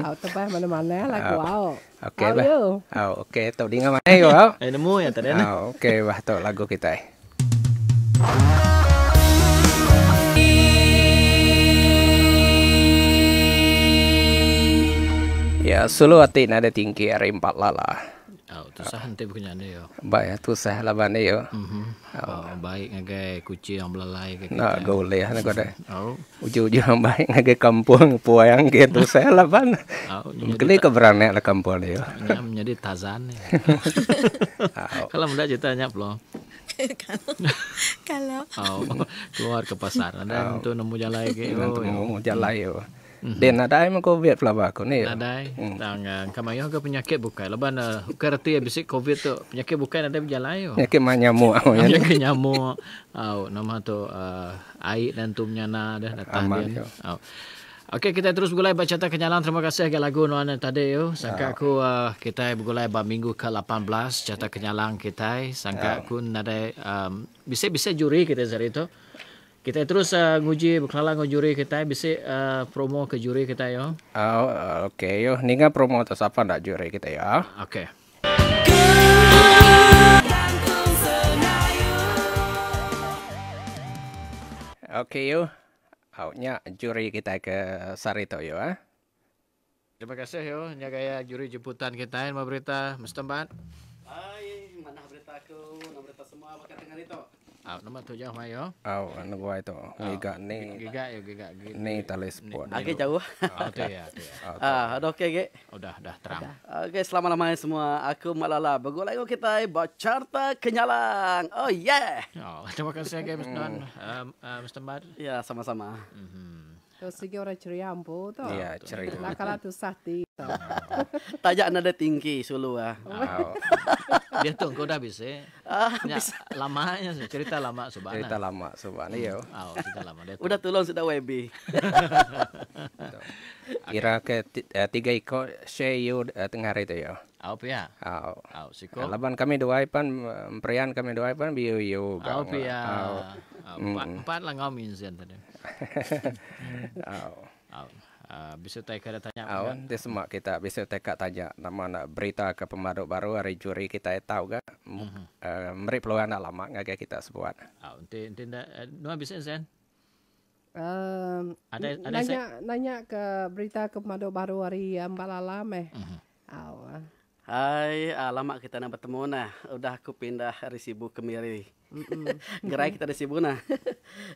Aw tebah mana-mana lah gua. Ah, okey bah. Aw ah, okey dinga mana gua. Ai eh, nemu yang tadi nah. okey lagu kita. Eh. Ya, sulu hati nada tinggi R4 Oh, tu sah nanti punya ni yo. Baik, ya, tu sah lah bani yo. Mm-hmm. Oh. Oh, baik ngagai kucing yang belalai. Nah, gaul lah ya, nak ada. Oh, ujung ujung baik ngagai kampung puyang gitu sah lah ban. Oh, kini keberanian lah kampung yo. Nya menjadi tazan. ni. Kalau muda cerita nyap loh. Kalau oh, keluar ke pasar, ada untuk tu nemu jalan lagi. Nanti nemu ya. jalan yo. Mhm. Dia nak dai mengko covid pelaba aku ni. Nak dai. Hmm. Tang kamayo ke penyakit bukan. Leban bukan reti habis covid tu. Penyakit bukan ada berjalan yo. Penyakit nyamuk Penyakit nyamuk. Au nama tu uh, air dan tu menyana dah datang dia. Ya. Au. Okey kita terus bergulai baca tak kenyalan terima kasih agak lagu nuan tadi yo sangka ya. aku uh, kita bergulai ba minggu ke 18 cerita kenyalan kita sangka ya. aku Nadai, um, bisa bisa juri kita cerita kita terus uh, nguji dengan juri kita bisa uh, promo ke juri kita ya? Oh, oke okay, yo. nggak promo atas apa ndak juri kita ya? Oke. Okay. Oke okay, yo. juri kita ke Sarito yo ah. Terima kasih yo gaya juri jemputan kita yang mau berita Tempat. Hai, mana berita aku, berita semua kata dengar itu. Out nama tu jauh mayo. Out anu gua itu. Gigak ni. Gigak yo gigak. Ni tali sport. Ah, okey jauh. Okey ya. Ah, ada okey ge. Udah dah terang. Okey selamat malam semua. Aku Malala. Begul lagi kita eh, bercerita kenyalang. Oh yeah. Oh, terima kasih ge Mr. Nan. Mr. Hmm. Ah, ah, Mad. Ya, sama-sama. Mhm. Kalau segi orang ceria ambo tu. Iya yeah, ceria. Nak lah, kalah tu sati tu. Tajak nada tinggi sulu ah. Dia tu kau dah habis eh. Ah, bisa. Lamanya cerita lama subhanallah. Cerita lama subhanallah. Iya. Oh, cerita lama dia. Udah tolong sudah webi. Kira ke eh, tiga ikut share you eh, tengah hari tu ya. Au pia. Ya? Au. Au siko. Laban kami dua ipan perian kami dua ipan biu biu. Au pia. Ya. Au. Empat lah ngau minzen tadi. Au. Au. Ah, bisa tak ada tanya apa kan? Dia semua kita bisa tak tanya Nama nak berita ke pembaruk baru Hari juri kita tahu ke mhm. eh, Meri peluang nak lama Nggak kita sebuat Nanti Nanti eh, Nama bisa Zain? Um, ada, nanya, ke berita ke pemadu baru hari Ambalala meh. Uh mhm. Hai, lama kita nak bertemu nah. Udah aku pindah dari Sibu ke Miri. gerai kita ada sibuk nah.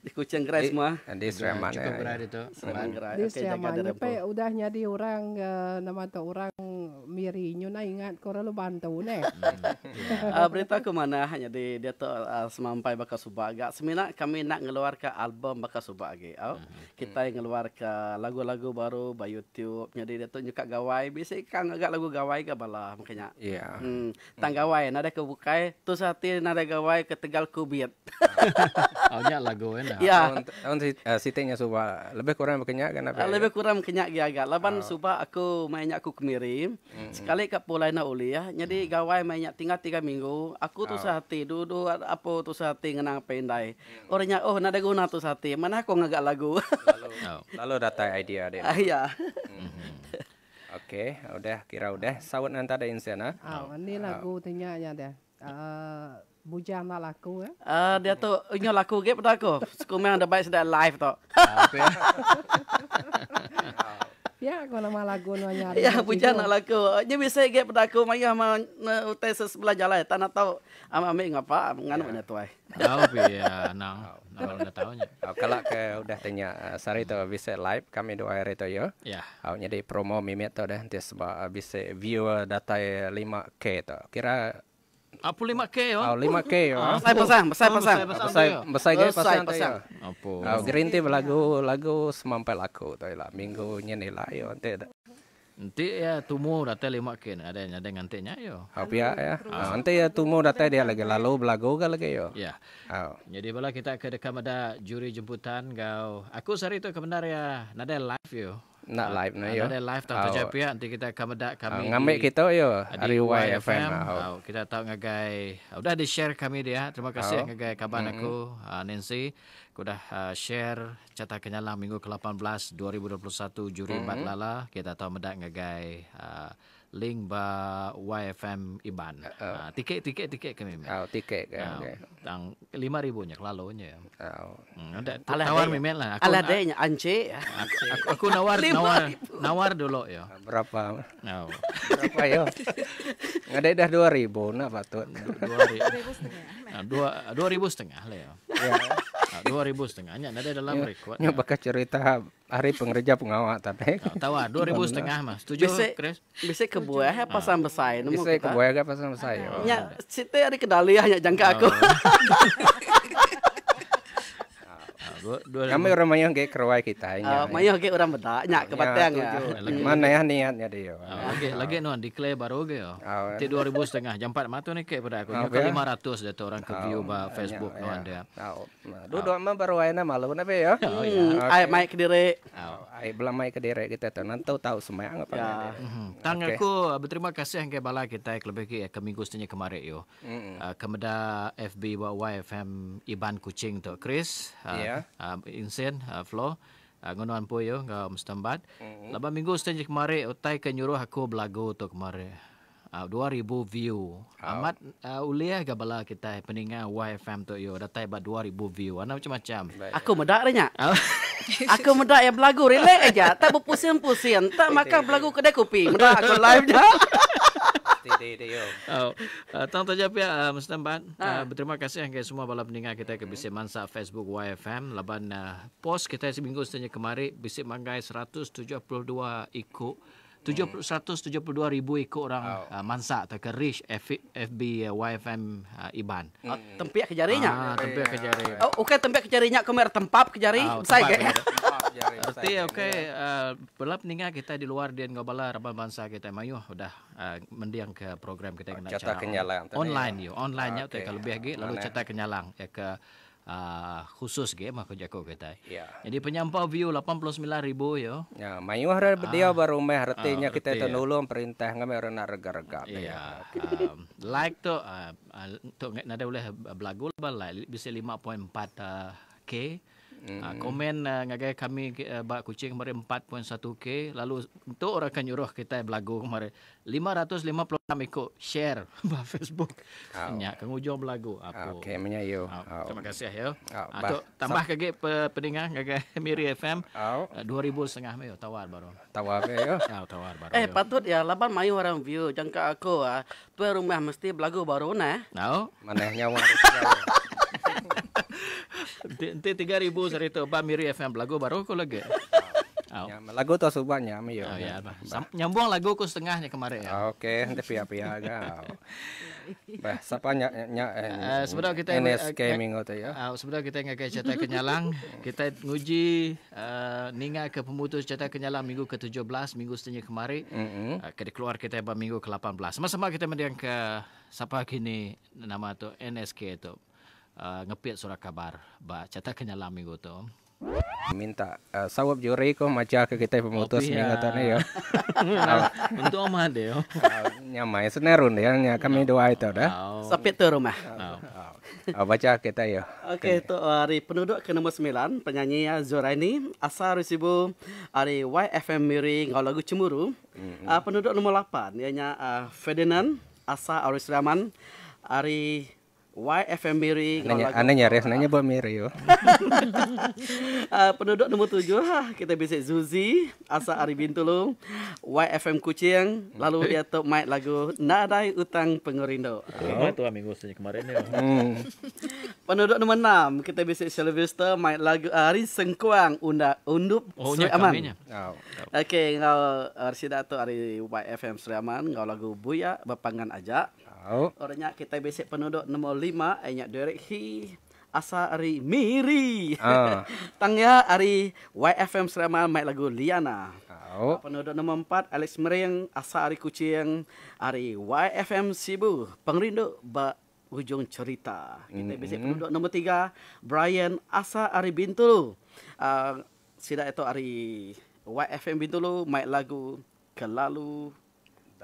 Di kucing gerai semua. Di Sreman. Cukup ya. berat itu. Sreman gerai. Di Sreman. Okay, Nipai udah nyadi orang, eh, nama tu orang miri. Nyuna ingat kau lu bantu ne. Mm. Ah, berita ke mana? Hanya di dia tu ah, semampai bakal subak. Gak semina kami nak ngeluarkan album bakal subak lagi. Oh. Mm-hmm. Kita yang ngeluarkan lagu-lagu baru by YouTube. Jadi dia tu nyuka gawai. Bisa kan agak lagu gawai ke bala makanya. Iya. Hmm, tang gawai. Nada kebukai. Tu satu nada gawai ke pasal COVID. Awak lagu kan? Ya. Tahun sitengnya eh, suba lebih kurang banyak kan? Ah, ya? Lebih kurang banyak dia ya, agak. Laban oh. suba aku mainnya aku kemiri. Hmm. Sekali ke pulai nak uli ya. Jadi hmm. gawai mainnya tinggal tiga minggu. Aku tu oh. sehati. Dudu apa tu sehati ngenang pendai. Orangnya oh nak guna tu sehati. Mana aku ngagak lagu? Lalu oh. datang idea dia. Aiyah. Ah, hmm. Oke, okay, udah kira udah. Sawut nanti ada insana. Ha? Ah, oh, ini ah. lagu tanya aja deh. Uh, bujang nak laku eh. Uh, dia tu inyo laku ke pada aku. Sekum memang ada baik sudah live tu. Ah, eh? Ya, aku nama lagu nu nyari. Ya, bujang nak laku. Dia bisa ke pada aku mayah ma utai sebelah jalan tak nak tahu ama ame ngapa nganu nya tuai. Tahu pi ya, nah. Kalau nak tahu nya. Kalau ke udah tanya ah, sari tu bisa live kami dua hari tu yo. Ya. Au nya di promo mimet tu dah nanti sebab bisa viewer datai 5k tu. Kira Apo lima K yo? Oh. oh, lima K yo. Oh. Besar ah, pasang, besar pasang. Besar besar gay pasang. pasang. Oh, Apo? Oh, green tea lagu lagu semampai lagu. tu lah. Minggu ni ni lah yo nanti. Nanti ya tumu datang lima K ni ada ada nanti nya yo. Apa ya ya? Ah, nanti ya tumu datang dia lagi lalu belagu gak lagi yo. Ya. Jadi bila kita ke dekat ada juri jemputan kau. Aku sehari tu kebenar ya. Nada live yo nak ah, live nah, nah ada live tahun tujuh pihak ya, nanti kita akan meda ah, kami uh, ngambil kita yo hari Y FM, lah, kita tahu ngagai ah, sudah di share kami dia ya. terima kasih oh. ngagai kawan aku Nancy aku dah share catatan kenyalah minggu ke-18 2021 juri mm Lala kita tahu meda ngagai link ba YFM Iban. Uh, ah, uh, tiket tiket tiket kami. Oh, uh, tiket kan. Uh, okay. Tang 5000 nya kelalo nya. Oh. Uh, tawar mi ya lah. Aku ala de nya anci. Aku, aku nawar nawar nawar dulu ya. Ah, berapa? Oh. Berapa yo? Ya? Ngade dah 2000 nak patut. 2000. 2000 ah, setengah lah ya. Ya. 2000 setengah nya ada dalam record. Nya ya. bakal cerita hari pengerja pengawak tapi. Tahu ah 2000 setengah mah. Setuju bisa, Chris. Bisa ke buah apa eh, pasang ah. besar nemu kita. Bisa ke buah apa pasang besar. Ah. Ya, situ hari kedali hanya ah, jangka aku. kok. Kami orang mayuh ke kerawai kita. Uh, mayuh ke orang beta. Nyak ke batang. Ya, ya. Mana ah, ya niatnya dia. Okey, lagi nuan declare baru ke yo. Ah, ya. dua ribu setengah. jam empat matu ni ke pada aku. Oh, lima ratus dia orang ke bah Facebook nuan dia. Dua dua mana baru ayana malu pun apa ya. Oh, hmm, okay. Ayat mai ke diri. Oh. belum mai ke diri kita tu. Nanti tahu tahu apa. anggap mhm. Tangan aku berterima kasih yang ke bala kita. Lebih ke ke minggu setengah kemarin yo. Kemudah FB bawa YFM Iban Kucing tu Chris. Yeah uh, ah, insen uh, ah, floor uh, ah, ngonoan puyo ga mustambat mm mm-hmm. minggu stage kemari utai ke nyuruh aku belagu tu kemari uh, 2000 view amat uliah ga bala kita peninga YFM tu yo datai ba 2000 view ana macam-macam aku medak renya aku medak yang belagu relax aja tak berpusing-pusing tak makan belagu kedai kopi medak aku live dah Oh, uh, tang tajam pia uh, Mr. Tamban. Uh, ah. berterima kasih kepada semua bala pendengar kita ke mm-hmm. Bisik Mansa Facebook YFM laban uh, post kita seminggu setanya kemari Bisik Manggai 172 ikut 172 mm. ribu ikut orang oh. uh, mansa atau ke Rich F- FB uh, YFM uh, Iban. Hmm. Oh, mm. tempiak ke jarinya? Ah, tempiak oh, ke jari. Oh, okay, tempiak ke jarinya. Kamu ada tempap ke jari? Oh, Saya ke. Berarti oke eh, belap ninga kita di luar dia nggak balar apa bangsa kita mayu udah eh, mendiang ke program kita yang cetak kenyalang online yuk ya. online ya, ah, okay. yuk kalau lebih lagi lalu cetak kenyalang ya ke uh, khusus ge mah ke jago kita. Ya. Jadi penyampa view 89 ribu yo. Ya, mayu har ah. dia baru meh artinya ah, kita ya. tenulung perintah ngame orang nak rega-rega. Iya. Ya. um, like tu uh, uh, tu nada boleh belagu lah bisa 5.4 uh, K. Mm-hmm. Uh, komen uh, ah, ngagai kami uh, bak kucing mari 4.1k lalu untuk orang akan nyuruh kita belagu mari 556 ikut share ba Facebook. Nya oh. kang belagu apo. Ah, okay, menya yo. Oh. Oh. Terima kasih yo. Oh, uh, tambah kagai pe, pendengar ngagai Miri FM oh. uh, 2000 setengah mayo ya, tawar baru. Tawar ke yo. Ya oh, tawar baru. Eh yo. Ya. patut ya laban mayu orang view jangka aku ah tu rumah mesti belagu baru nah. Nau. No. Manehnya ya. Nanti tiga ribu cerita tu Miri FM lagu baru aku lagi. Oh. lagu tu sebabnya Miri. Oh, ya, nyambung lagu aku setengahnya kemarin. Ya. Oh, Okey, nanti pihak-pihak aja. Bah, siapa nyak nyak eh, ah, sebelum kita NS gaming atau ya. Uh, sebelum kita ingat ke cerita kenyalang, kita nguji uh, ninga ke pemutus cerita kenyalang minggu ke-17 minggu setengah kemarin. Mm-hmm. Uh, ke keluar kita ba minggu ke-18. Sama-sama kita mendengar ke siapa kini nama tu NSK itu. Ah, ngepit surat kabar ba cata kenyalam minggu tu minta uh, sawab juri ko maca ke kita pemutus okay, minggu tane ah. yo untuk oma de yo nyamai seneron ya nya kami no. doa itu dah no. sapit tu rumah no. uh, baca kita yo okey tu hari penduduk ke nombor 9 penyanyi Zuraini asal Rusibu hari YFM Miri ngau lagu cemburu mm-hmm. uh, penduduk nombor 8 ianya uh, Ferdinand asal Aris hari YFM Miri Nanya, lagu, ananya, ref, nanya buat Miri yo. Ah, penduduk nombor tujuh ha, Kita bisik Zuzi Asa Aribin Tulu YFM Kucing Lalu dia top mic lagu Nadai Utang Pengurindo Oh, eh, tu minggu sejak kemarin ya. penduduk nombor enam Kita bisik Silvester Mic lagu Ari uh, Sengkuang unda, Undup oh, Aman oh, oh. Okay, ngau eh, Arsidato Ari YFM Sri Aman Ngau lagu Buya Bapangan aja. Oh. Orangnya kita besek penduduk nomor lima, ayat direksi asa hari miri. Oh. Ah. Tangnya hari YFM Serama main lagu Liana. Oh. Penduduk nomor empat, Alex Mereng, asa hari kucing, Ari YFM Sibu, pengrindu bak ujung cerita. Kita mm-hmm. besek penduduk nomor tiga, Brian, asa hari bintul. Uh, ah, sida itu Ari YFM bintul, main lagu Kelalu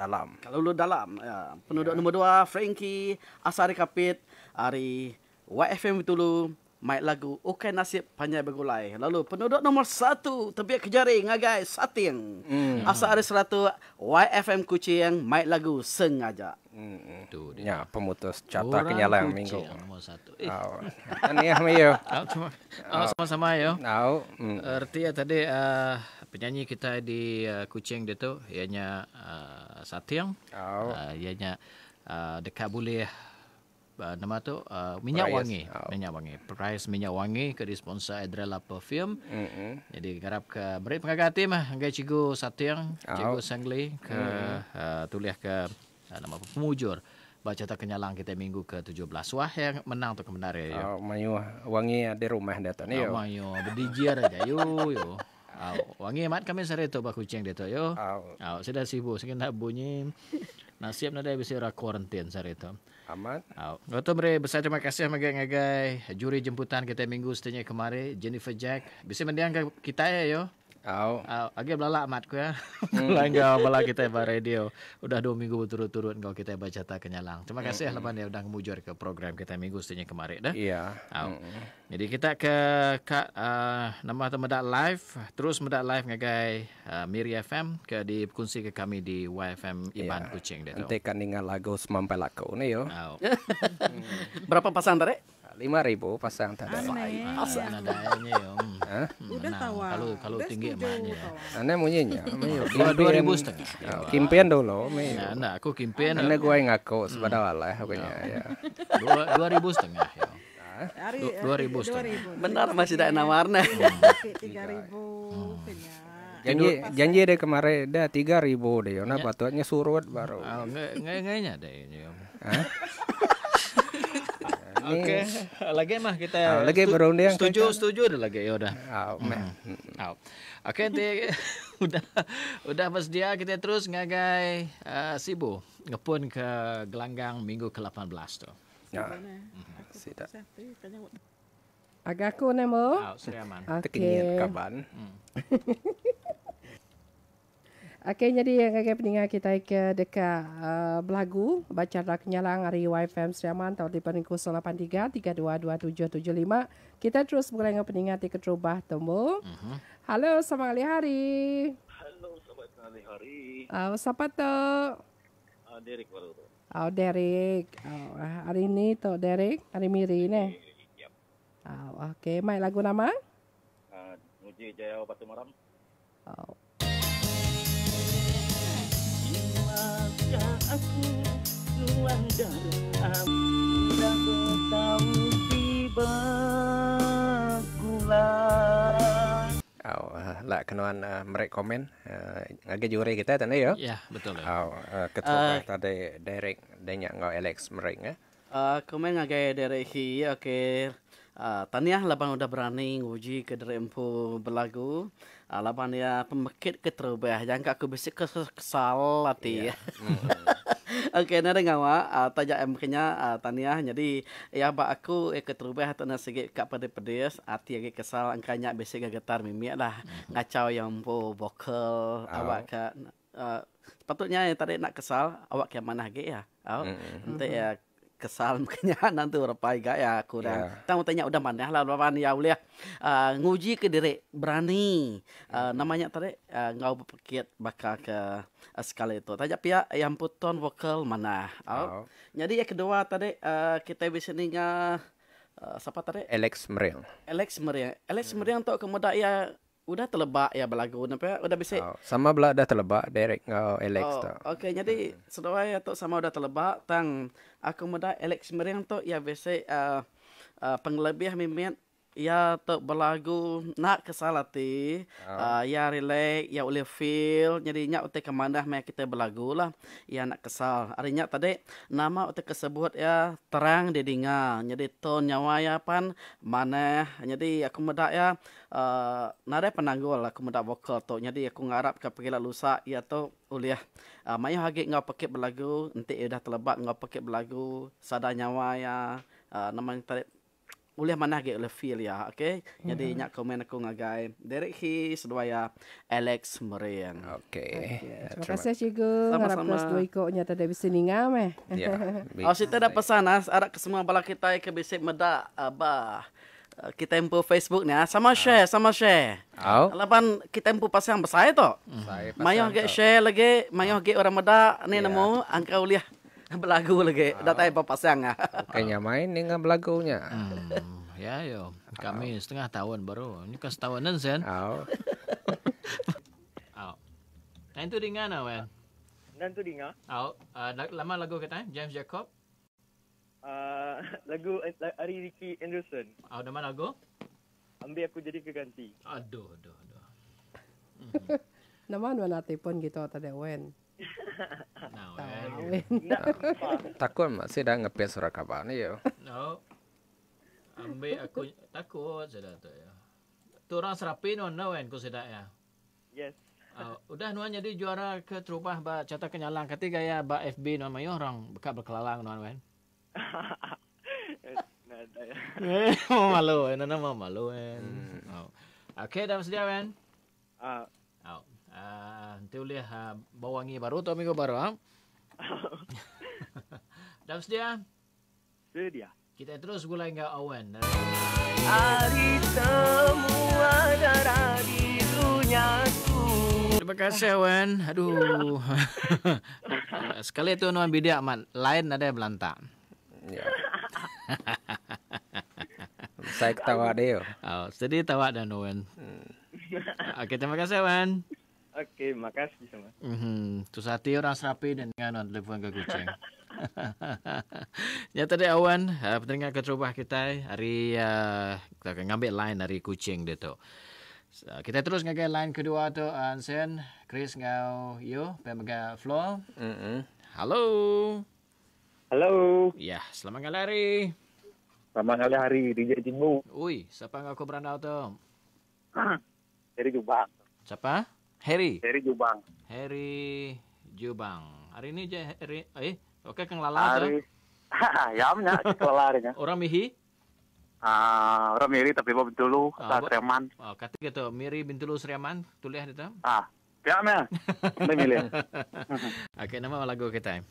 dalam. Kalau lu dalam, ya. penduduk yeah. nombor dua, Frankie, Asari Kapit, Ari, YFM itu lu main Lagu, Oke okay, Nasib, Panjai Begulai. Lalu penduduk nomor satu, Tebiak Kejaring, guys, Sating. Mm. Asari Seratu, YFM Kucing, main Lagu, Sengaja. Mm. Itu dia. Ya, pemutus catat Orang kucing, minggu. nombor satu. Eh. Oh. Ini ya, Mio. Oh, sama-sama, oh, Mio. Hmm. Erti ya tadi, uh, penyanyi kita di uh, Kuching dia tu ianya uh, Satyang oh. uh, ianya uh, dekat boleh uh, nama tu uh, minyak price. wangi oh. minyak wangi price minyak wangi ke di sponsor Adrella perfume mm-hmm. jadi garap ke beri pengagak tim ah uh, cikgu Satyang oh. cikgu Sangli ke mm. uh, tulis ke uh, nama pemujur baca tak kenyalang kita minggu ke-17 wah yang menang tu kemenar ya oh, mayu wangi ada rumah datang ni ya. oh, mayu berdijir aja yo yo Au. Wangi mat kami sari tu ba kucing dia tu yo. Au. Au sudah sibuk sekin nak bunyi. Nasib nak dai bisi ra kuarantin sari tu. Amat. Au. Ngatu mere besar terima kasih magai ngagai juri jemputan kita minggu setanya kemari Jennifer Jack. Bisi mendiang kita ya yo. Au. Au. Agak belala amat ku ya. Hmm. Langga bala kita ba radio. Udah dua minggu berturut-turut kau kita baca tak kenyalang. Terima kasih mm-hmm. lawan ya udah ngemujur ke program kita minggu sejenya kemarin dah. Iya. Yeah. Mm-hmm. Jadi kita ke kak uh, nama tu medak live terus medak live ngagai uh, Miri FM ke di kunci ke kami di YFM Iban yeah. Kucing dia tu. Nanti kan lagu semampai lakau ni yo. Hmm. Berapa pasang tarik? lima ribu pasang tanda ah, pasang tanda ini ya. hmm. hmm, udah tahu ah. kalau kalau tinggi mana mana munyinya dua dua ribu setengah kimpian dulu mana nah, aku kimpian mana gua yang ngaku sebada lah aku nya ya dua dua ribu setengah dua ribu setengah benar masih tidak enam warna hmm. tiga ribu Janji janji deh kemarin dah tiga ribu deh, nah batuannya ya. surut baru. Nggak ah, nggak nggak deh ini. Ya. Oke, okay. lagi mah kita. Ah, lagi berunding. Stu setuju, setuju ada lagi ya udah. Ah, hmm, hmm. Oke, nanti udah udah pas dia kita terus ngagai uh, sibu ngepun ke gelanggang minggu ke-18 tuh. Ya. Agak aku nemo. Oke. Okay. Tekinin hmm. Okay, jadi yang kaya peningat kita ke dekat uh, belagu baca rak nyalang hari YFM Sriaman tahun di peringku 0833222775. Kita terus mulai dengan peningat di ketubah temu. Uh-huh. Mhm. Halo selamat kali hari. Halo selamat kali hari. Ah uh, siapa tu? uh, Derek baru tu. Oh Derek. Oh, hari ini tu Derek hari miri ni. Yep. Oh, okey mai lagu nama? Ah uh, Nuji Jaya Batu Maram. Oh, Ah, lah kenalan uh, ah, mereka komen uh, agak jure kita tanda ya? yo ya betul ya oh, uh, ketua uh, tadi Derek dan yang ngau Alex mereka ya. uh, komen agak Derek hi oke okay. uh, tanya lapan udah berani nguji ke Derek empu berlagu alapan ya pemekit ke terubah yang aku bisik ke salat ya Oke, okay, nere ngawa ah, tanya emkenya ah, tania jadi ya pak aku eh, keterubah atau nasi kak pedes pedes hati yang kesal angkanya besi gagetar mimi lah mhm. ngacau yang bo vokal awak kak ah, sepatutnya yang tadi nak kesal awak kiamanah mana ge ya Oh, ya kesal makanya nanti berapa juga ya kurang. Yeah. Tang tanya udah mana lah berapa ni ya uliah ya? uh, nguji ke diri berani uh, namanya tadi uh, ngau berpikir bakal ke uh, ah, sekali itu. Tanya pihak yang puton vokal mana? Oh. Oh. Jadi yang kedua tadi uh, kita bisa dengar uh, siapa tadi? Alex Meriang. Alex Meriang. Alex hmm. Meriang hmm. tu kemudian ya udah terlebak ya belagu, nampak udah bisa oh, sama bela udah terlebak Derek kau oh, Alex oh, tu okay jadi hmm. sedoi ya tu sama udah terlebak tang aku muda Alex mereng tu ya bisa uh, eh, uh, eh, penglebih mimin ya tu berlagu nak kesalati oh. uh, ya ah, relax ya boleh feel jadi nya uti kemana? mai kita berlagu lah ya nak kesal arinya tadi nama uti tersebut ya terang di didinga jadi ton nyawa ya pan mana jadi aku meda ya uh, ah, nare penanggul aku meda vokal tu jadi aku ngarap ke pergi lah lusa ya tu uliah uh, ah, mai hagi ngau pakai berlagu nanti ya dah terlebat ngau pakai berlagu sada nyawa ya uh, nama tadi boleh mana ke le feel ya okey jadi mm-hmm. nak komen aku ngagai derek hi sedua ya alex merian okey okay. terima, kasih juga harap plus dua ikut nya tadi bisa ninga meh ya yeah. oh sita ada pesan ah ada semua bala kita eh, ke bisa meda abah eh, kita tempo Facebook ni ah. sama ah. share uh. sama share. Au. Oh. Lapan kita tempo pasang besar itu. Eh, mm. Mayo ge share lagi, mayo ge orang meda ni yeah. nemu angka uliah Belagu lagi. Uh, Datang apa pasang ah. Kayaknya main dengan belagunya. Hmm, ya yo. Ya. Kami oh. setengah tahun baru. Ini kan setahunan sen. Oh. oh. Nanti tu dengar nak wen. Nanti tu dengar. Oh, uh, lama lagu kita eh? James Jacob. Uh, lagu eh, Ari Ricky Anderson. Oh, nama lagu? Ambil aku jadi keganti. Aduh, aduh, aduh. Mm -hmm. nama nuan pun gitu tadi wen. kahwin. takut mak saya dah ngepil surat khabar ni yo. No. Ambil aku takut saya dah tu ya. Tu orang serapi no no kan kusedak ya. Yes. Uh, udah nuan jadi juara ke terubah ba cata kenyalang ketiga ya ba FB nuan mayo orang bekap berkelalang nuan wen. Kan? Ya. eh, mau malu, eh, nana mau malu, eh. Hmm. Oh. Okay, dah bersedia, Wen? ah Oh. Uh, nanti boleh uh, ah, bawangi baru atau minggu baru, ha? Dah bersedia? Sedia. Kita terus gula hingga awan. Hari semua darah di dunia Terima kasih Wan. Aduh. Sekali tu nuan bidia amat. Lain ada yang belantak. Ya. Saya ketawa dia. Oh, sedih tawa dan Wan. Hmm. Okay, terima kasih Wan. Okey, makasih sama. Mm-hmm. Tu sate orang serapi dan dengan orang telefon ke kucing. ya tadi awan, uh, pendengar cuba kita eh, hari uh, kita akan ambil line dari kucing dia tu. So, kita terus dengan line kedua tu Ansen, Chris ngau yo pemega floor. Mm-hmm. Hello. Hello. Ya, selamat ngalari. Selamat ngalari hari di Jimbo. Ui, siapa ngaku beranda tu? Dari Jubang. Siapa? Harry. Harry Jubang. Harry Jubang. Hari ini je Harry. Eh, okey kang lala. Hari. ya, amnya kelala hari ini. Ya. Orang mihi. Ah, orang miri tapi bab dulu oh, ah, Sreman. Oh, ah, kata gitu, miri bintulu dulu Sreman, tulis itu. Ah, ya me. Ini milih. Oke, nama lagu kita. Eh.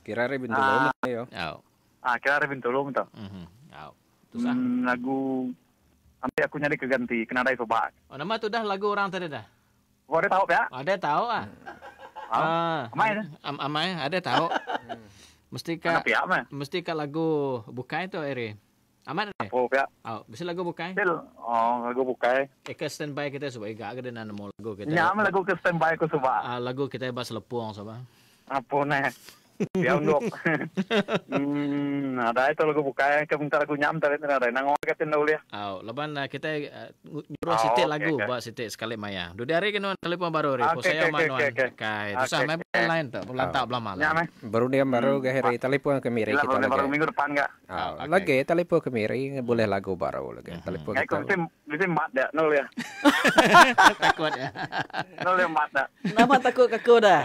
Kira re bin ah. ah, kira re bin dulu mentah. Mhm. Au. Hmm, lagu Sampai aku nyari keganti, kena ada itu, Pak. Oh, nama itu dah lagu orang tadi dah? Ada tahu pak? Ya? Ada tahu ah. Ah, amai ah. ada tahu. mesti ka mesti ka lagu bukai tu Eri. Aman Oh, Apo pak? Oh, mesti lagu bukai. Bil. Oh, lagu bukai. Eka eh, standby kita sebab ega ada nan lagu kita. Ya, lagu ke standby ko sebab. Ah, lagu kita bas lepuang sebab. Apo nah. Diam dok. ada itu lagu buka yang kebentar lagu nyam tadi ada. Nang orang kata nak boleh. Aau, leban kita nyuruh sitik lagu buat sitik sekali maya. Dua hari kena telefon baru ni. Okay, okay, okay, okay. Kai, tu sah main lain tak? Pelantau belum malam. Baru ni baru gahiri telefon kemiri kita lagi. Baru minggu depan ga. lagi telefon kemiri boleh lagu baru lagi. Telefon kita. Kau sih, sih mat dah, nol ya. Takut ya. Nol ya mat dah. Nama takut kau dah.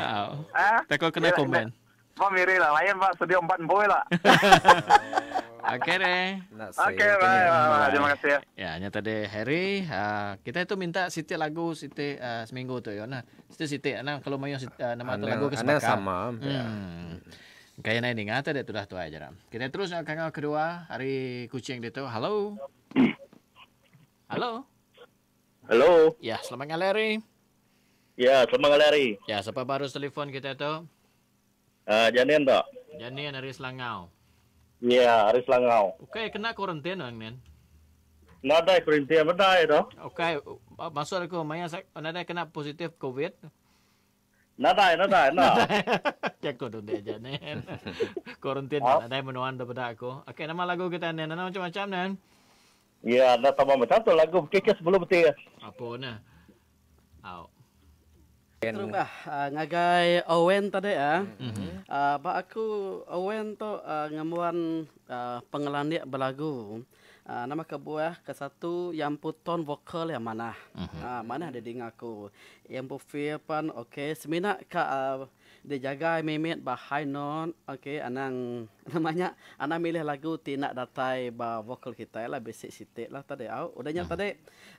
Takut kena komen. Pak Miri lah. Lain pak sedia empat boy lah. Okey deh. Okey, ah, terima kasih ya. Ya, nyata tadi Harry, uh, kita itu minta Siti lagu Siti uh, ah, seminggu tu ya. Nah, Siti Siti nah kalau mau uh, nama ane, tu lagu ke sama. Hmm. Ya. Kayak ini ngata deh sudah tua aja. Kita terus ke kanal kedua hari kucing itu. Halo. Halo. Halo. Ya, selamat ngaleri. Ya, selamat ngaleri. Ya, siapa baru telefon kita itu. Uh, ah, Janin tak? Janin dari Selangau. Ya, yeah, dari Selangau. Okey, kena karantin bang Nen. Nada tak ada itu? Okey, maksud aku maya nada kena positif COVID. ada ada nada, ada Cek kau tu dia Janin. tak ada menuan tu pada aku. Okey, nama lagu kita Nen, nama macam-macam Nen. Ya, yeah, nak sama macam tu lagu kekes sebelum tu. Apa na? Oh. Kan? Terubah uh, ah, ngagai Owen tadi ya. Uh. Mm -hmm. uh, ah, ba aku Owen tu uh, ngemuan uh, pengelandia belagu. Uh, nama ke ke satu yang puton vokal yang mana? Uh -huh. Mm-hmm. uh, mana ada dengar aku? Yang bufir pun okey. Semina ke uh, dia jaga bahai non. Okey, anang namanya anak milih lagu Tina datai bah vokal kita lah basic sitik lah tadi. Uh, udahnya uh mm-hmm. -huh. tadi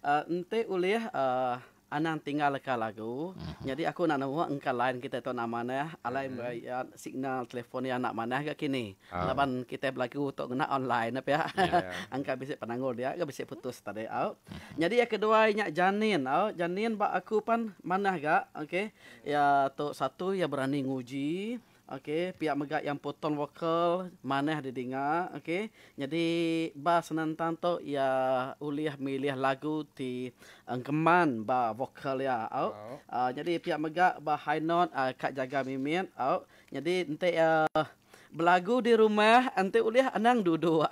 uh, ente uliah uh, anang tinggal ke lagu. Uh-huh. Jadi aku nak nampak engkau lain kita tu nak mana. Alain mhm. hmm. Ya, signal telefon yang nak mana ke kini. Uh. Ah. Lepas kita berlagu untuk kena online apa ya. ya, ya. Angka bisa penanggul dia. Ya. bisa putus tadi. Uh-huh. Mhm. Jadi yang kedua ini janin. Oh. Janin bak aku pun mana ke. Okay. Ya, ya tu satu yang berani nguji. Okey, pihak megat yang potong vokal mana ada dengar, okey. Jadi ba senantang tu ia uliah milih lagu ti engkeman ba vokal ya. Oh. Uh, jadi pihak megat ba high note uh, ah, kat jaga mimin. Oh. Jadi ente uh, ah, Belagu di rumah nanti uliah anang duduk.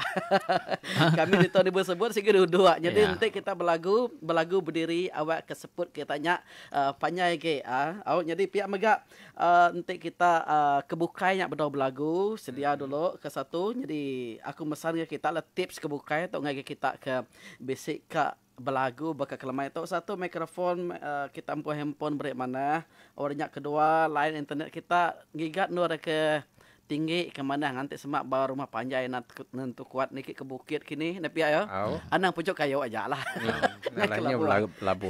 Kami di tahun ibu sebut sih duduk. Jadi yeah. nanti kita belagu belagu berdiri awak kesebut kita nyak uh, panjai ke. Uh. Awak jadi pihak mega uh, nanti kita uh, kebukai nyak berdoa belagu sedia hmm. dulu ke satu. Jadi aku mesan ke kita lah tips kebukai atau ngaji kita ke basic ke belagu bakal kelemah itu satu mikrofon uh, kita empuh handphone beri mana orangnya kedua lain internet kita gigat nur ke tinggi ke mana ngantik semak bawa rumah panjang nak nentu kuat niki ke bukit kini nepi ayo oh. anang pucuk kayu aja lah ya, nak labu labu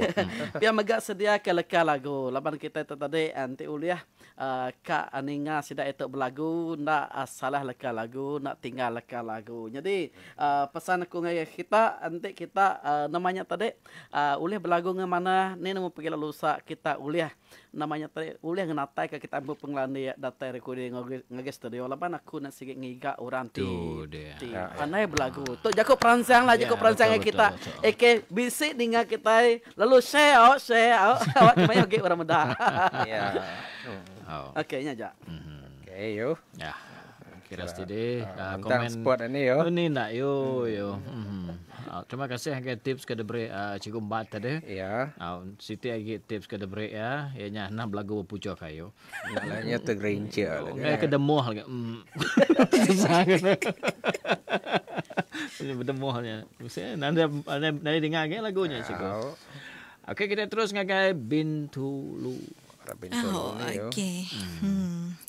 pia megak sedia ke leka lagu laban kita tadi anti uliah uh, kak aninga sida itu belagu nak ah, salah leka lagu nak tinggal leka lagu jadi uh, pesan aku ngaya kita anti kita uh, namanya tadi uh, uliah belagu ngemana ni nemu pergi lalu sa kita uliah namanya tadi ulah ngatai ke kita ambil penglani ya datai recording ngage studio lapan aku nak sikit ngiga orang tu di anai ya, ya. tu jako perancang lah ya, jako yeah, perancang betul, kita ek bisik dengan kita lalu share out share out awak cuma ngage orang muda ya oke nya ja oke yo ya kira sidi ah, komen spot ini yo ini oh, nak yo yo mhm. Uh, terima kasih ke tips ke debre uh, ah, cikgu Mbak tadi. Ya. Yeah. Uh, Siti lagi tips ke debre ya. Ya nya nah belagu pucuk kayu. Nalanya tergerincir lagi. Kayak kedemuh lagi. Hmm. Sangat. Bedemuhnya. Saya nanti nanti dengar lagi lagunya cikgu. Okey kita terus dengan Bintulu. Bintulu. Oh, okey. Hmm. hmm.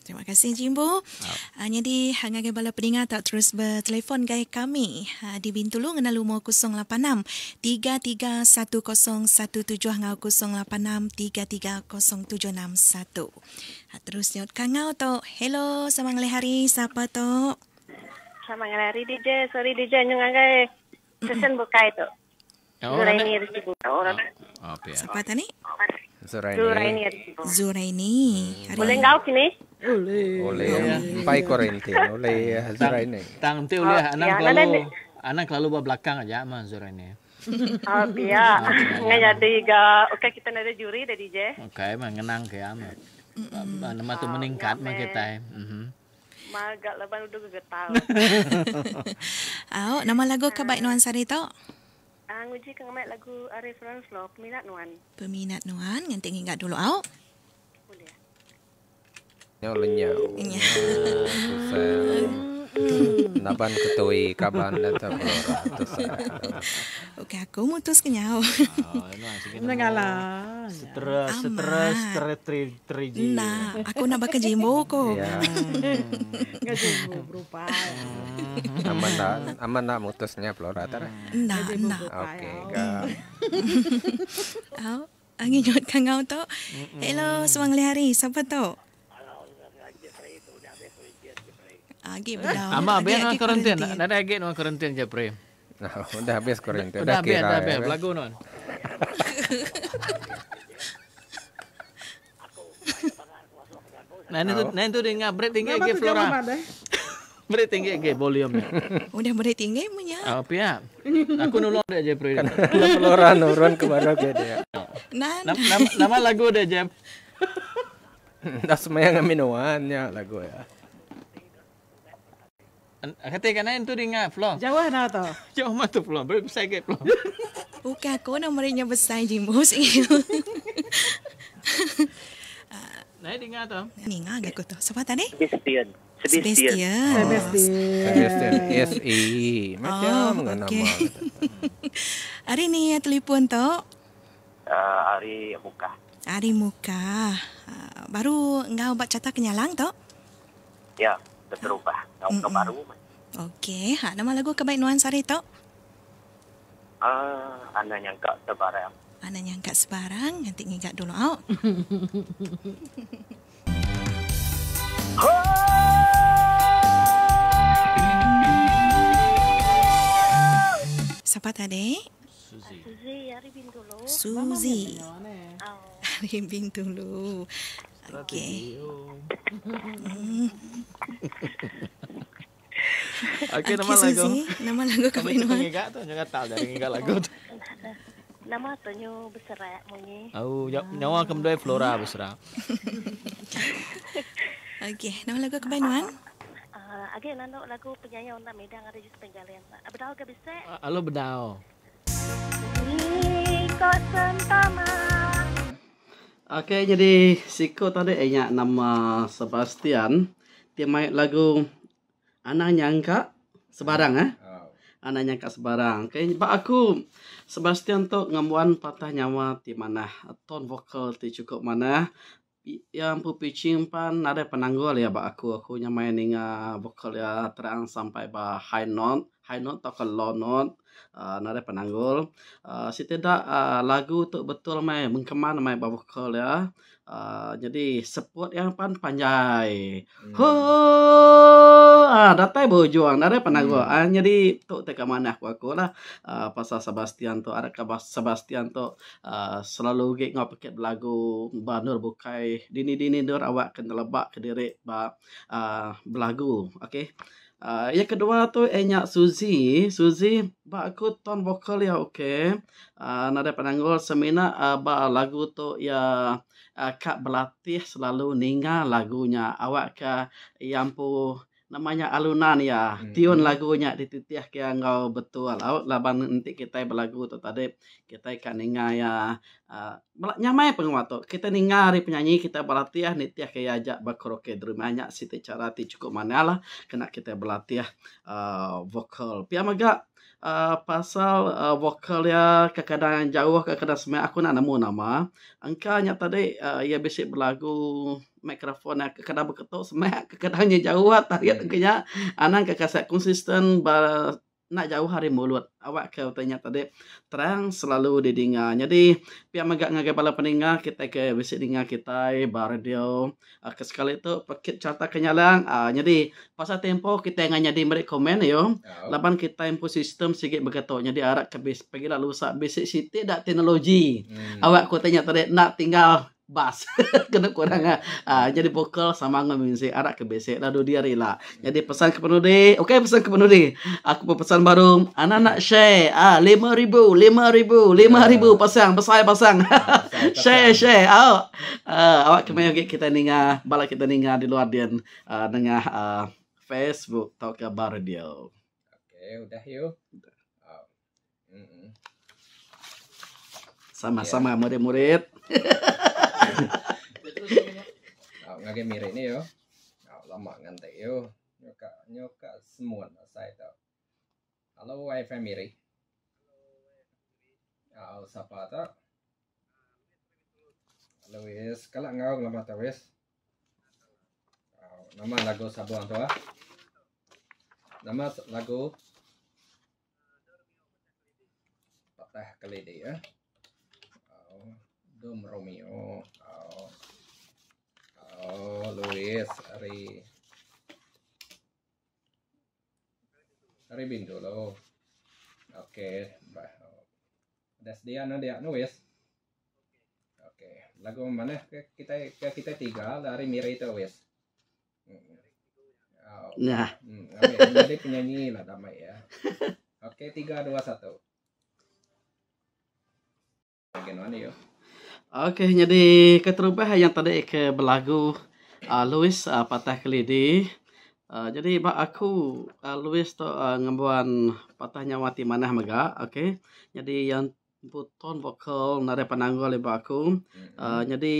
Terima kasih Jimbo. Ha. jadi hangga ke bala peninga tak terus bertelefon gay kami ha, di Bintulu ngenalu mo 086 331017 ngau 086 330761. Uh, terus nyot kangau to. Hello, samang lehari siapa to? Samang lehari DJ. Sorry DJ nyung angai. Sesen buka itu. Ya, Zuraini Rizki Buka. Oh, oh, okay. Ya? Siapa tani? Zuraini. Zuraini. Zuraini. Hmm, Boleh ngau kini? Oleh. Oleh. Empai korinti. Oleh Zura ini. Tang tu oleh ah, anak kalau anak kalau bawa belakang aja mah Zura ini. Oh, iya. Nggak ada juga. Oke, kita nanti juri dari je. Okay, mengenang ke ya. Nama tu ah, meningkat mah eh. kita. Mm-hmm. Magak lepas udah gegetal. Aau, nama lagu kebaik nuan sari to? Anguji ah, kengamai lagu Arif Ranslo, peminat nuan. Peminat nuan, ngenteng ingat dulu, Aau. Lenyau Lenyau ah, Susah Naban ketui Kaban Lata Okey, aku mutus kenyau Nengala Stres Stres Stres Terigi Nah Aku nak bakal jimbo Kau Ya Gak Berupa Aman nak Aman nak mutusnya Flora Nah Nah kau. Gak Angin nyot kangau tu Hello Semang lihari Siapa tu agak bedah. Ama biar nak karantin. Nak ada agak nak karantin je prem. Dah habis karantin. Dah habis, dah lah, habis. Ya. Belagu non. Nanti tu, nanti tu dengar break tinggi agak flora. Break tinggi agak volume. Sudah oh, break tinggi punya. Oh, ah, piap. Ya? Aku nolong dia je pre. Kan, flora nurun ke mana ke dia. Nan. Nama lagu dia je. Dah semayang aminuannya lagu ya. Kata kat lain tu dia ingat peluang. Lah nak dah tau. mana tu peluang. Boleh besar ke peluang. Bukan aku nak merinya besar je. Bos. Nanti dengar tau. Dengar ke aku tu. Sebab tadi? Sebastian. Sebastian. Sebastian. Oh. Sebastian. oh, okay. hari ni ya telefon tu? Ah, hari muka. Hari muka. Ah, baru engkau buat catat kenyalang tu? Ya. Yeah terubah. Tahun mm baru. Okey. Ha, nama lagu ke baik nuansa hari tu? Uh, ah, Ana nyangka sebarang. Ana nyangka sebarang. Nanti ngigat dulu. Out. Siapa tadi? Suzy. Suzy, hari bintulu. Suzy. hari bintulu. Okay. Okay nama lagu. Nama lagu kami ni. Ingat tak tu jangan tahu jangan ingat lagu tu. Nama nyu besar besara munyi. Oh, nyawa kamu doi flora besar. Okay nama lagu kami ni. Ah, agak nano lagu penyanyi untuk Medang ada jutu penjalan. Bedau ke bisa? Alo bedau. Ini kau Okay, jadi Siko tadi ingat nama Sebastian. Dia main lagu Anak Nyangka Sebarang. Eh? Oh. Anak Nyangka Sebarang. Okay, pak aku Sebastian tu ngamuan patah nyawa di mana. Tone vokal tu cukup mana. Yang pun pitching ada penanggul ya, pak aku. Aku nyamain dengan vokal ya terang sampai bah high note. High note atau low note uh, ah, nada penanggul. Uh, si tidak uh, lagu tu betul mai mengkeman mai bawah kol ya. Uh, jadi sebut yang pan panjai. Hmm. Ho, ah, datai berjuang nada penanggul. Hmm. Uh, jadi tu teka mana aku aku lah. Uh, pasal Sebastian tu ada kabar Sebastian tu uh, selalu gig ngau pakai lagu banur bukai dini dini nur awak kena lebak kediri diri ba uh, belagu. Okay. Uh, yang kedua tu enyak Suzy. Suzy, ba aku ton vokal ya oke. Okay. Uh, ah, penanggol semina uh, ah, ba lagu tu ya uh, kak berlatih selalu ninga lagunya. Awak ke yang pu namanya alunan ya ah. hmm. tiun lagunya dititiah ke engkau betul laut laban nanti kita berlagu tu tadi kita ikan ingat ya uh, nyamai penguat kita ningari penyanyi kita berlatih nitiah ke ajak bakroke di rumahnya siti cara ti cukup mana lah, kena kita berlatih uh, vokal piamaga uh, pasal uh, vokal ya kadang-kadang jauh, kadang-kadang semai. Aku nak nama nama. Angkanya tadi uh, ia basic berlagu mikrofon yang kadang-kadang berketuk semai, kadang-kadang jauh. Tapi tengkinya, ya. anak kakak saya konsisten nak jauh hari mulut awak ke tanya tadi terang selalu didengar jadi pian megak ngagai pala peningah kita ke bisi dengar kita eh, bar uh, ke sekali tu pekit carta kenyalang ah, jadi pasal tempo kita ngan jadi merek komen yo oh. Ya. laban kita impo sistem sikit begitu jadi arak ke bis pergi lalu sak bisi city dak teknologi hmm. awak ku tanya tadi nak tinggal bas kena kurang ah, ah jadi pokal sama dengan misi arak ke besek lalu dia rela jadi pesan ke penuri okey pesan ke penuri aku pesan baru anak nak share ah uh, lima ribu lima ribu lima ribu ah. pasang besar pasang ah, share share awak uh, awak kemeja kita nengah balik kita nengah di luar dia uh, nengah uh, Facebook atau ke bar dia okey udah yuk sama-sama yeah. murid-murid Aku ngake mirik ni yo. Aku lama ngantek yo. Nyoka nyoka semua nak sai tau. Halo wifi mirik. Aku sapa tau. Halo wis, kalak ngau lama tau wis. Nama lagu sabuan tu ah. Nama lagu Patah Kelidik ya. Eh. Dom Romeo. Oh, oh Luis. Ari. Ari Bindolo. Okay. Bah. Das dia na dia Luis. Okay. Lagu mana? Kita kita, kita tiga. Ari Mirita Luis. Oh. Nah. Hmm, okay. penyanyi lah damai ya. Okay, tiga, dua, satu. Bagaimana yuk? Okey, jadi keterubah yang tadi ke berlagu uh, Louis uh, patah kelidi. Uh, jadi bak aku uh, Louis tu uh, ngembuan patah nyawa di mana mega. Okey. Jadi yang buton vokal nare penanggul ibu aku. Uh, mhm. jadi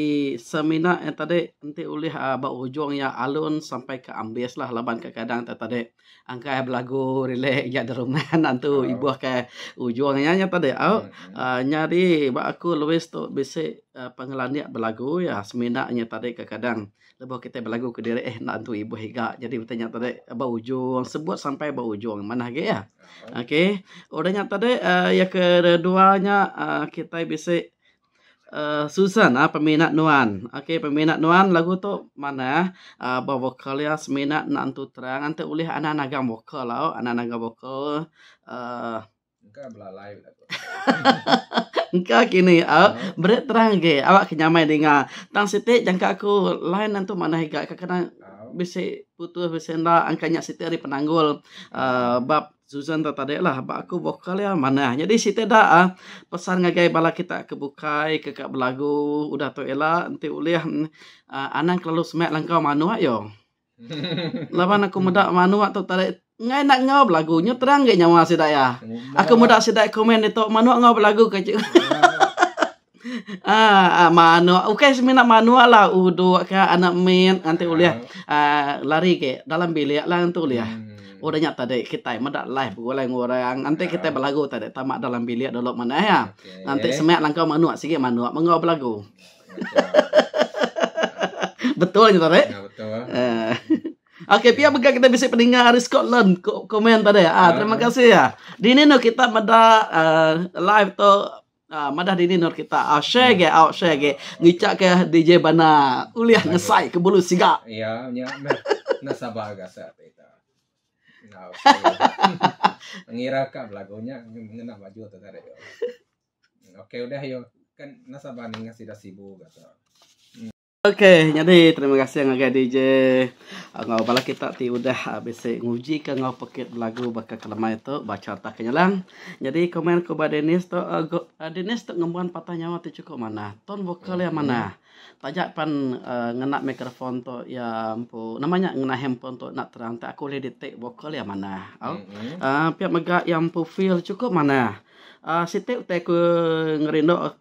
semina yang tadi nanti ulih uh, bak ujung ya alun sampai ke ambis lah laban ke kadang tadi. Angka belagu relax ya di rumah nantu oh. ibu ke ujungnya yang tadi. Oh. Uh, jadi bak aku Louis tu bisik uh, eh, pengelandiak berlagu ya seminaknya tadi kadang lepas kita berlagu ke diri eh nak tu ibu hega jadi bertanya tadi eh, bau ujung sebut sampai bau ujung mana ge ya? ya okey orangnya tadi uh, eh, yang keduanya uh, kita bisa uh, Susan, uh, peminat Nuan. Okey, peminat Nuan, lagu tu mana? Uh, Bawa vokal ya, seminat nak terang. Nanti boleh anak-anak vokal lah. Oh. Anak-anak vokal. Uh, Engkau belalai lah. Engkau kini, awak berat terang ke. Awak kenyamai dengar. Tang siti jangka aku lain nanti mana hingga. Kau kena bisa putus, bisa nak angkanya siti dari penanggul. Ah, bab Susan tak tadi lah. Bab aku vokal ya mana. Jadi siti dah ah. pesan ngagai bala kita kebukai, kekak belagu. Udah tu elak. Nanti uliah mm, uh, anang kelalu semak langkau manuak ah, yo. Lapan aku muda manuak tu tadi nggak nak ngau belagu nyu terang ge nyawa sida ya. Aku muda dak sida komen itu mano ngau lagu ke ah, ah mano. Okay, semina mano lah udo ke anak men nanti ah. uliak ah, lari ke dalam bilik lah nanti uliah. Hmm. Orang oh, nyata dek kita muda dak live gua lain orang. Nanti ya. kita belagu tadi tamak dalam bilik dulu mana ya. Nanti semak langkau mano sikit mano mengau belagu. betul tadi. Ya betul. Eh. Okey, pihak bukan kita bisa pendengar dari Scotland ko- komen tadi. Ah, ha, terima kasih ya. Ah. Di ni no kita pada uh, ah, live tu uh, madah di ni kita Ah, share ge, hmm. out share ge, ngicak ke DJ Bana uliah ngesai ke bulu siga. Iya, nya nasabah ga sa kita. Ngira ka lagunya ngena baju tu tadi. Okay, sudah yo. Kan nasaba ni ngasih dah sibuk Okay, Okey, jadi terima kasih yang agak DJ. Ngau bala kita ti udah bisa nguji ke ngau pekit lagu baka kelemah itu baca tak kenyalang. Jadi komen ke Pak Denis tu eh, eh, Denis tu ngembuan patah nyawa tu cukup mana? Ton vokal yang mana? Tajak pan eh, ngenak mikrofon tu ya ampu. Namanya ngena handphone tu nak terang tak aku boleh detik vokal yang mana? Oh. Ah pian megak yang pu feel cukup mana? Ah sitik utai ku ngerindu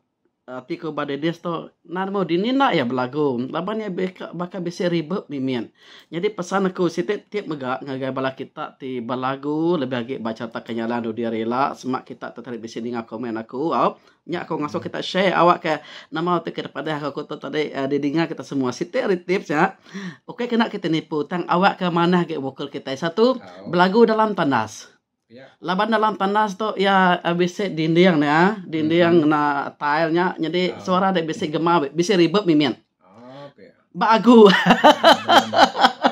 tapi ah, ko pada dia tu, nak mau dini nak ya berlagu. Laban ya beka, bakal bisa ribet mimin. Jadi pesan aku, si tiap-tiap megak ngagai balak kita ti berlagu, lebih lagi baca tak kenyalan do dia rela. Semak kita tu tadi bisa dengar komen aku. Au, nyak aku ngasuh kita share awak ke nama tu ke depan dah aku tu tadi uh, eh, didengar kita semua. Si tiap tips ya. Okey, kena kita nipu. Tang awak ke mana ke wakil kita. Satu, berlagu dalam tandas. Laban dalam panas tu ya bisa dinding ya, dinding mm-hmm. na tile-nya jadi oh. suara dia bisa gema, bisa ribet mimin. Oh, okay. Bagus.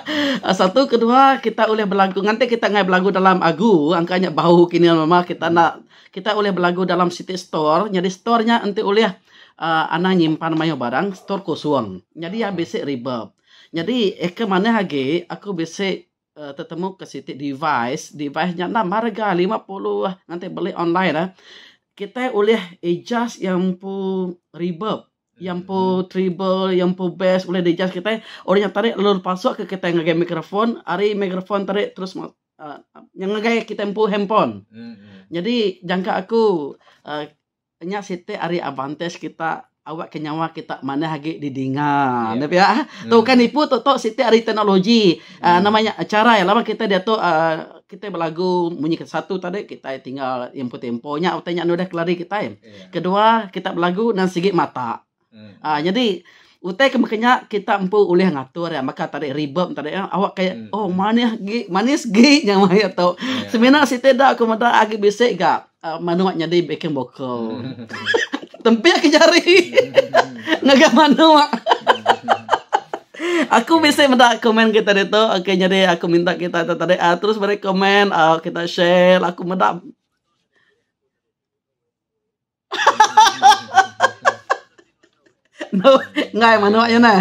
Mm-hmm. Satu kedua kita boleh berlagu nanti kita ngai berlagu dalam agu angkanya bau kini mama kita hmm. nak kita boleh berlagu dalam city store jadi store-nya nanti boleh uh, ah, anak nyimpan mayo barang store kosong jadi ya bisa ribet. Jadi, eh, ke mana lagi aku bisa uh, tertemu ke sitik device, device nya nak harga puluh, ah, nanti beli online lah. Kita boleh adjust yang pu reverb, ya, yang ya. pu treble, yang pu bass boleh adjust kita. Orang yang tarik lalu masuk ke kita yang ngegay mikrofon, hari mikrofon tarik terus uh, yang ngegay kita pu handphone. Mm -hmm. Jadi jangka aku uh, eh, nya hari abantes kita awak kenyawa kita mana lagi didengar. Yeah. Tapi ya, ah, hmm. tu kan ipu tu tu setiap hari teknologi ah, hmm. uh, namanya ah, cara ya lama kita dia tu uh, kita berlagu bunyi satu tadi kita tinggal tempo temponya atau tanya sudah kelari kita. Yeah. Ya. Kedua kita berlagu dan segi mata. Hmm. Uh, jadi Utai kemakanya kita mampu boleh ngatur ya. Maka tadi reverb tadi ya. Awak kayak hmm. oh manis gi, manis gi yang mai atau. Yeah. Semena si tidak aku mata agi bisik gak. Uh, manuak jadi bikin bokol. Hmm. tempe aki jari naga mak aku bisa minta komen kita itu oke jadi aku minta kita itu tadi ah, terus beri komen ah, kita share aku minta no ngai manua yo ya, na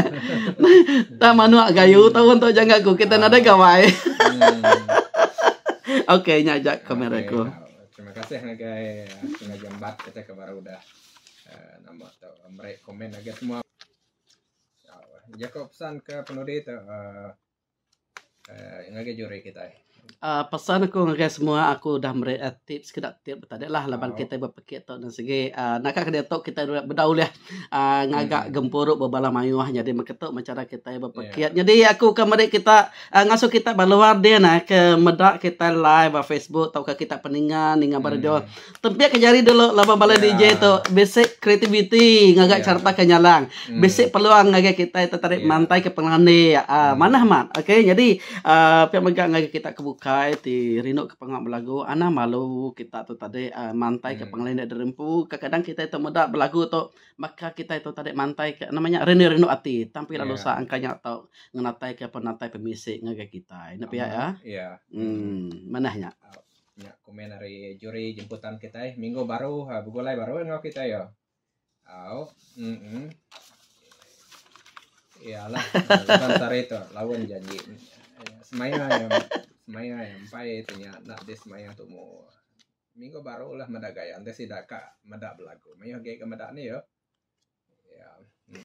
ta manua gayu tahu tuh jangan aku kita nada gawai oke okay, nyajak kameraku nah, terima kasih nagai sengaja empat kita kabar udah tambah tak merek komen agak semua. Ya, Jakob pesan ke penulis tu uh, uh, yang agak juri kita. Eh uh, ah, pesan aku dengan semua aku dah meri uh, eh, tips ke tak tip tak lah laban oh. kita berpikir tu dan segi uh, nak kat kedai tu kita berdaulah ya. uh, ngagak hmm. gempuruk berbala mayuah jadi meketuk macam kita berpikir yeah. Ya. jadi aku akan meri kita uh, ngasuh kita baluar dia nak ke medak kita live di Facebook atau ke kita peningan dengan hmm. dia tempiak ke jari dulu laban balai yeah. DJ tu basic creativity ngagak yeah. carta ke nyalang hmm. basic peluang ngagak kita tertarik yeah. mantai ke pengelani uh, hmm. mana mat okey jadi uh, pihak megak ngagak kita kebu kai ti rinok ke pengak belagu ana malu kita tu tadi uh, mantai ke hmm. pengelindak derempu kadang kita itu mudah belagu tu maka kita itu tadi mantai ke namanya rene rinok ati tampil lalu yeah. sa angkanya tau ngenatai ke penatai pemisik ngaga kita ini pihak ya iya yeah. hmm, manahnya ya komen dari juri jemputan kita eh. minggu baru ha begulai baru ngau kita yo au mm lah. bukan tarik itu, lawan janji. Semaya ya, semayang lah, yang baik tu yang nak lah, dia semayang tu mu. Minggu baru lah medak gaya. Anda si dakak medak berlaku. Mayuh gaya ke medak ni yo.